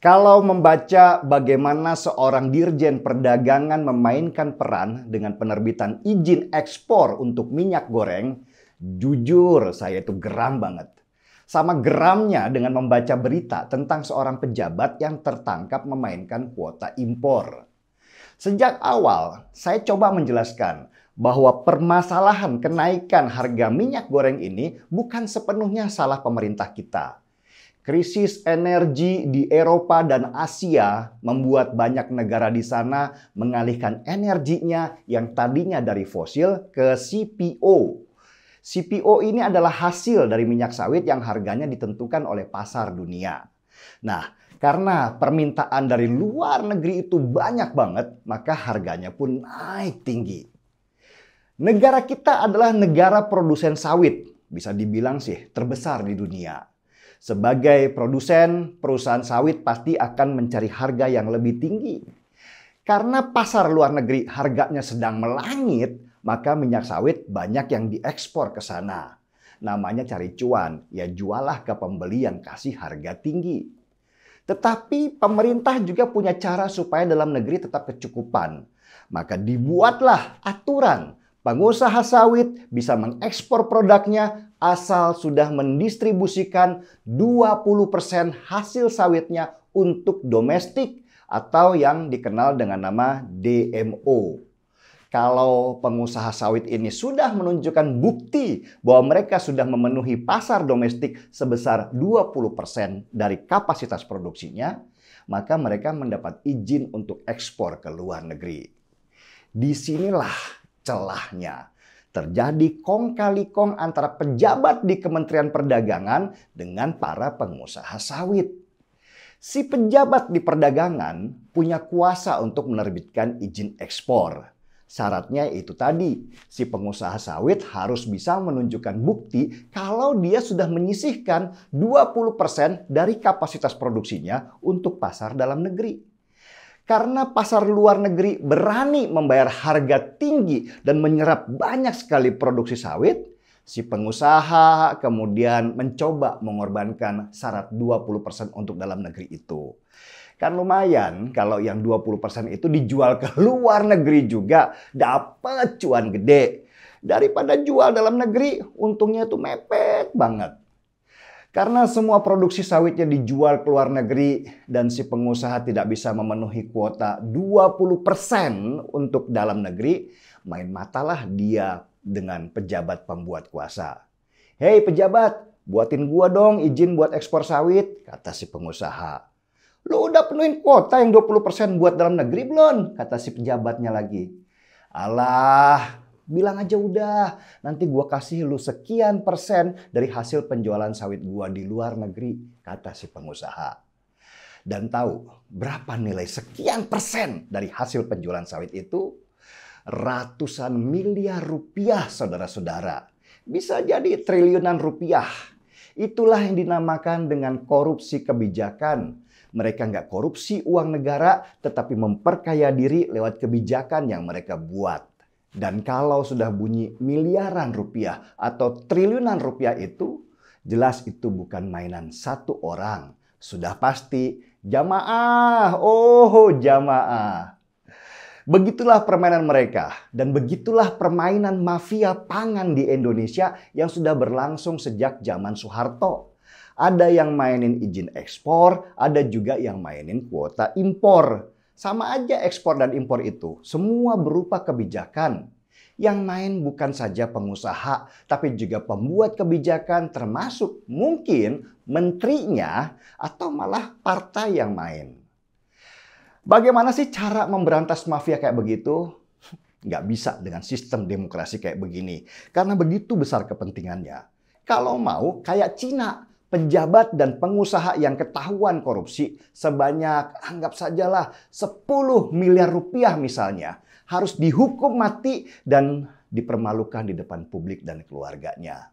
Kalau membaca bagaimana seorang dirjen perdagangan memainkan peran dengan penerbitan izin ekspor untuk minyak goreng, jujur saya itu geram banget. Sama geramnya dengan membaca berita tentang seorang pejabat yang tertangkap memainkan kuota impor. Sejak awal, saya coba menjelaskan bahwa permasalahan kenaikan harga minyak goreng ini bukan sepenuhnya salah pemerintah kita Krisis energi di Eropa dan Asia membuat banyak negara di sana mengalihkan energinya yang tadinya dari fosil ke CPO. CPO ini adalah hasil dari minyak sawit yang harganya ditentukan oleh pasar dunia. Nah, karena permintaan dari luar negeri itu banyak banget, maka harganya pun naik tinggi. Negara kita adalah negara produsen sawit, bisa dibilang sih terbesar di dunia. Sebagai produsen, perusahaan sawit pasti akan mencari harga yang lebih tinggi. Karena pasar luar negeri harganya sedang melangit, maka minyak sawit banyak yang diekspor ke sana. Namanya cari cuan, ya jualah ke pembeli yang kasih harga tinggi. Tetapi pemerintah juga punya cara supaya dalam negeri tetap kecukupan. Maka dibuatlah aturan pengusaha sawit bisa mengekspor produknya asal sudah mendistribusikan 20% hasil sawitnya untuk domestik atau yang dikenal dengan nama DMO. Kalau pengusaha sawit ini sudah menunjukkan bukti bahwa mereka sudah memenuhi pasar domestik sebesar 20% dari kapasitas produksinya, maka mereka mendapat izin untuk ekspor ke luar negeri. Disinilah celahnya terjadi kong kali kong antara pejabat di Kementerian Perdagangan dengan para pengusaha sawit. Si pejabat di perdagangan punya kuasa untuk menerbitkan izin ekspor. Syaratnya itu tadi, si pengusaha sawit harus bisa menunjukkan bukti kalau dia sudah menyisihkan 20% dari kapasitas produksinya untuk pasar dalam negeri. Karena pasar luar negeri berani membayar harga tinggi dan menyerap banyak sekali produksi sawit, si pengusaha kemudian mencoba mengorbankan syarat 20% untuk dalam negeri itu. Kan lumayan kalau yang 20% itu dijual ke luar negeri juga dapat cuan gede. Daripada jual dalam negeri, untungnya itu mepet banget. Karena semua produksi sawitnya dijual ke luar negeri dan si pengusaha tidak bisa memenuhi kuota 20% untuk dalam negeri, main matalah dia dengan pejabat pembuat kuasa. Hei pejabat, buatin gua dong izin buat ekspor sawit, kata si pengusaha. Lu udah penuhin kuota yang 20% buat dalam negeri belum? Kata si pejabatnya lagi. Alah, Bilang aja udah, nanti gue kasih lu sekian persen dari hasil penjualan sawit gue di luar negeri, kata si pengusaha. Dan tahu berapa nilai sekian persen dari hasil penjualan sawit itu? Ratusan miliar rupiah, saudara-saudara. Bisa jadi triliunan rupiah. Itulah yang dinamakan dengan korupsi kebijakan. Mereka nggak korupsi uang negara, tetapi memperkaya diri lewat kebijakan yang mereka buat. Dan kalau sudah bunyi miliaran rupiah atau triliunan rupiah itu, jelas itu bukan mainan satu orang. Sudah pasti jamaah, oh jamaah. Begitulah permainan mereka dan begitulah permainan mafia pangan di Indonesia yang sudah berlangsung sejak zaman Soeharto. Ada yang mainin izin ekspor, ada juga yang mainin kuota impor sama aja ekspor dan impor itu, semua berupa kebijakan. Yang main bukan saja pengusaha, tapi juga pembuat kebijakan termasuk mungkin menterinya atau malah partai yang main. Bagaimana sih cara memberantas mafia kayak begitu? Nggak bisa dengan sistem demokrasi kayak begini. Karena begitu besar kepentingannya. Kalau mau kayak Cina, pejabat dan pengusaha yang ketahuan korupsi sebanyak anggap sajalah 10 miliar rupiah misalnya harus dihukum mati dan dipermalukan di depan publik dan keluarganya.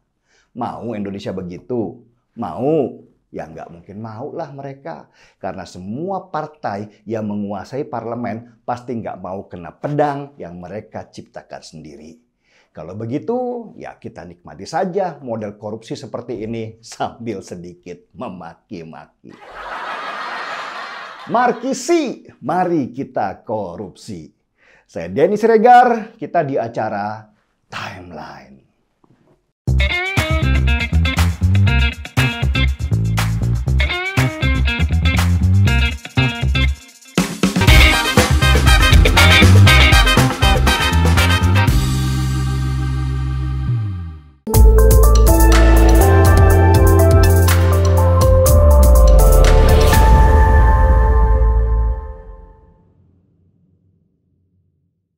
Mau Indonesia begitu? Mau? Ya nggak mungkin mau lah mereka. Karena semua partai yang menguasai parlemen pasti nggak mau kena pedang yang mereka ciptakan sendiri. Kalau begitu, ya kita nikmati saja model korupsi seperti ini sambil sedikit memaki-maki. Markisi, mari kita korupsi. Saya Denny Siregar, kita di acara Timeline.